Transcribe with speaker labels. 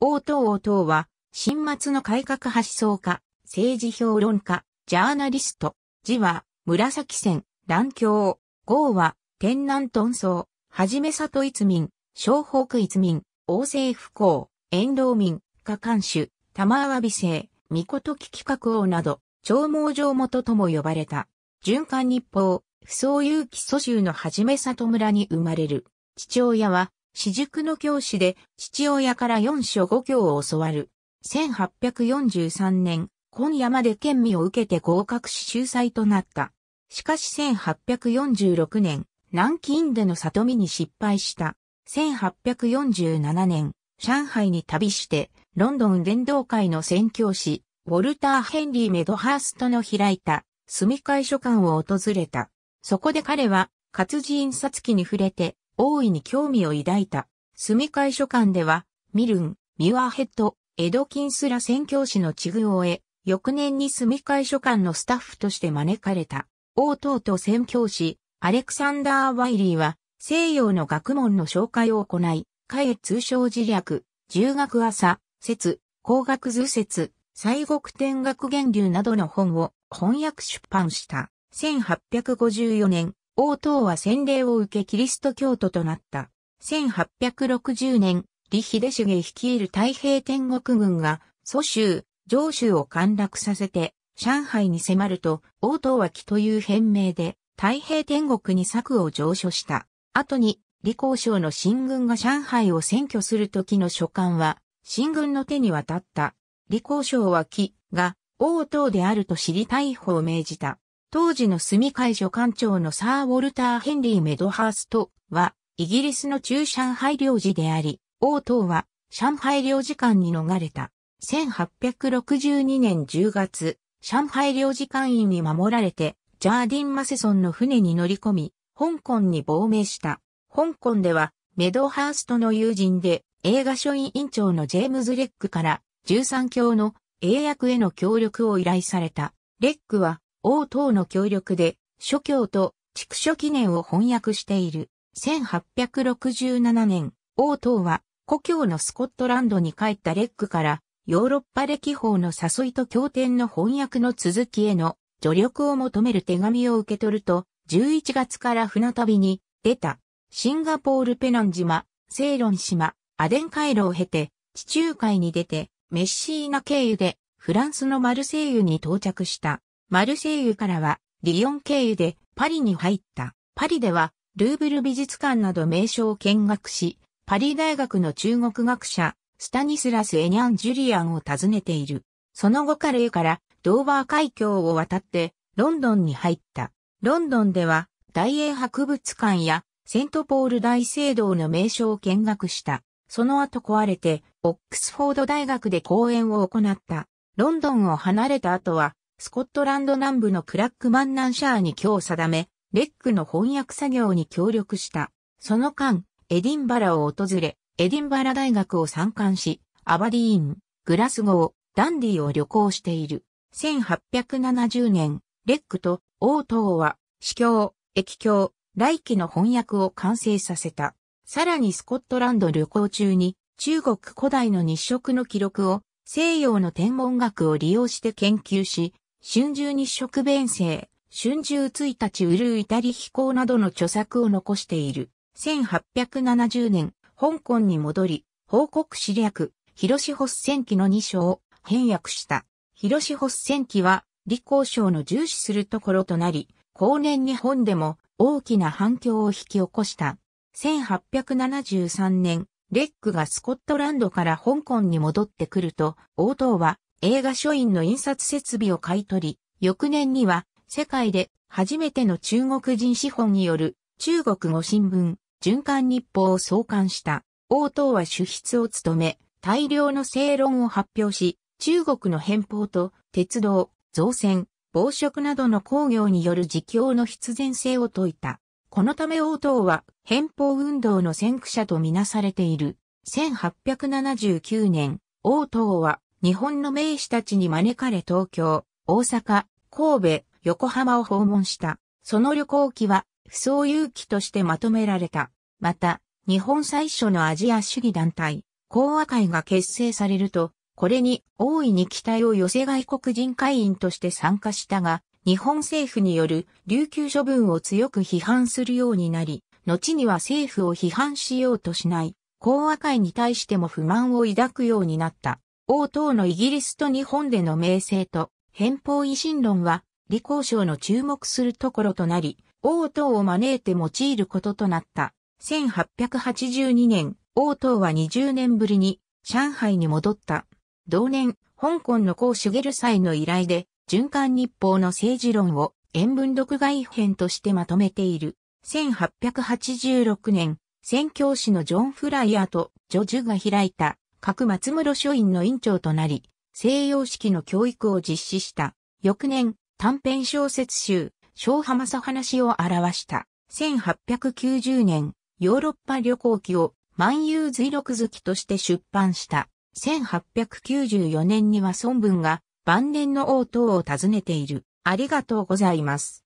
Speaker 1: 王東王東は、新末の改革発想家、政治評論家、ジャーナリスト、字は、紫線、乱郷、号は、天南遁僧、はじめ里一民、小北一民、王政不幸、遠老民、下官主、玉阿弥生、御事危機格王など、長毛城元とも呼ばれた。循環日報、不相有機蘇州のはじめ里村に生まれる。父親は、私塾の教師で、父親から四所五教を教わる。1843年、今夜まで県民を受けて合格し秀才となった。しかし1846年、南京での里見に失敗した。1847年、上海に旅して、ロンドン伝道会の宣教師、ウォルター・ヘンリー・メドハーストの開いた、住み会書館を訪れた。そこで彼は、活字印刷機に触れて、大いに興味を抱いた。住会書館では、ミルン、ミュアヘッド、エドキンスら宣教師の地遇を得、翌年に住会書館のスタッフとして招かれた。王党と宣教師、アレクサンダー・ワイリーは、西洋の学問の紹介を行い、へ通称自略、重学朝、説、工学図説、西国天学源流などの本を翻訳出版した。1854年、王党は洗礼を受けキリスト教徒となった。1860年、李秀重率いる太平天国軍が、蘇州、上州を陥落させて、上海に迫ると、王党木という変名で、太平天国に策を上書した。後に、李光省の新軍が上海を占拠する時の書簡は、新軍の手に渡った。李光省は木が、王党であると知り逮捕を命じた。当時の住会所館長のサー・ウォルター・ヘンリー・メドハーストは、イギリスの中上海領事であり、王党は上海領事館に逃れた。1862年10月、上海領事館員に守られて、ジャーディン・マセソンの船に乗り込み、香港に亡命した。香港では、メドハーストの友人で、映画書院員長のジェームズ・レックから、13教の英訳への協力を依頼された。レックは、王等の協力で、諸教と畜書記念を翻訳している。1867年、王等は、故郷のスコットランドに帰ったレックから、ヨーロッパ歴法の誘いと経典の翻訳の続きへの助力を求める手紙を受け取ると、11月から船旅に出た、シンガポールペノン島、セイロン島、アデン回路を経て、地中海に出て、メッシーナ経由で、フランスのマルセイユに到着した。マルセイユからは、リヨン経由でパリに入った。パリでは、ルーブル美術館など名所を見学し、パリ大学の中国学者、スタニスラス・エニャン・ジュリアンを訪ねている。その後カレーからドーバー海峡を渡ってロンドンに入った。ロンドンでは大英博物館やセントポール大聖堂の名所を見学した。その後壊れてオックスフォード大学で講演を行った。ロンドンを離れた後はスコットランド南部のクラックマンナンシャーに今日定め、レックの翻訳作業に協力した。その間、エディンバラを訪れ、エディンバラ大学を参観し、アバディーン、グラスゴー、ダンディーを旅行している。1870年、レックと王東は、司教、液教、来期の翻訳を完成させた。さらにスコットランド旅行中に、中国古代の日食の記録を、西洋の天文学を利用して研究し、春秋日食弁生、春秋一日ウルイタリ飛行などの著作を残している。1870年、香港に戻り、報告史略、広志発戦記の2章を変訳した。広志発戦記は、李光省の重視するところとなり、後年日本でも大きな反響を引き起こした。1873年、レックがスコットランドから香港に戻ってくると、王党は映画書院の印刷設備を買い取り、翌年には世界で初めての中国人資本による中国語新聞、循環日報を創刊した。王党は主筆を務め、大量の正論を発表し、中国の返報と鉄道、造船、防食などの工業による自供の必然性を説いた。このため王党は返報運動の先駆者とみなされている。1879年、王党は日本の名士たちに招かれ東京、大阪、神戸、横浜を訪問した。その旅行記は、不相有気としてまとめられた。また、日本最初のアジア主義団体、講和会が結成されると、これに大いに期待を寄せ外国人会員として参加したが、日本政府による琉球処分を強く批判するようになり、後には政府を批判しようとしない、講和会に対しても不満を抱くようになった。王党のイギリスと日本での名声と偏方維新論は、李光省の注目するところとなり、王党を招いて用いることとなった。1882年、王党は20年ぶりに上海に戻った。同年、香港の公主ゲル祭の依頼で、循環日報の政治論を塩分読外編としてまとめている。1886年、宣教師のジョン・フライヤーとジョジュが開いた各松室書院の院長となり、西洋式の教育を実施した。翌年、短編小説集、小浜さ話を表した。1890年、ヨーロッパ旅行記を万有随録好きとして出版した。1894年には孫文が晩年の応答を訪ねている。ありがとうございます。